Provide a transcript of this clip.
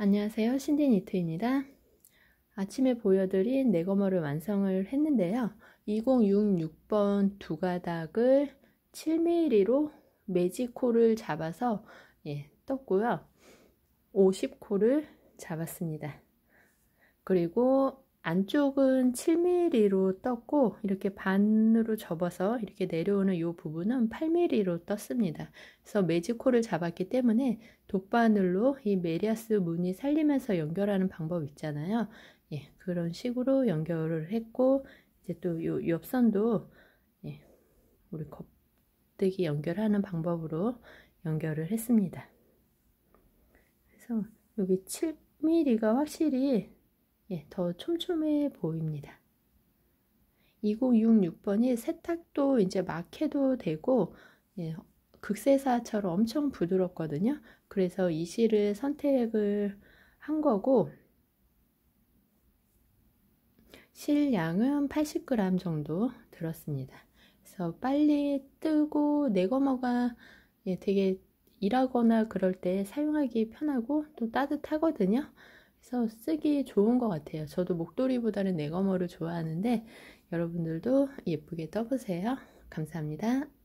안녕하세요. 신디니트입니다. 아침에 보여드린 네거머를 완성을 했는데요. 2066번 두 가닥을 7mm로 매직코를 잡아서 예, 떴고요. 50코를 잡았습니다. 그리고 안쪽은 7mm로 떴고 이렇게 반으로 접어서 이렇게 내려오는 이 부분은 8mm로 떴습니다. 그래서 매직코를 잡았기 때문에 독바늘로이 메리아스 무늬 살리면서 연결하는 방법 있잖아요. 예, 그런 식으로 연결을 했고 이제 또 이 옆선도 예, 우리 겉뜨기 연결하는 방법으로 연결을 했습니다. 그래서 여기 7mm가 확실히 예, 더 촘촘해 보입니다. 2066번이 세탁도 이제 막해도 되고 예, 극세사처럼 엄청 부드럽거든요. 그래서 이 실을 선택을 한 거고 실량은 80g 정도 들었습니다. 그래서 빨리 뜨고 내거머가 예, 되게 일하거나 그럴 때 사용하기 편하고 또 따뜻하거든요. 그래서 쓰기 좋은 것 같아요. 저도 목도리보다는 내거머를 좋아하는데 여러분들도 예쁘게 떠보세요. 감사합니다.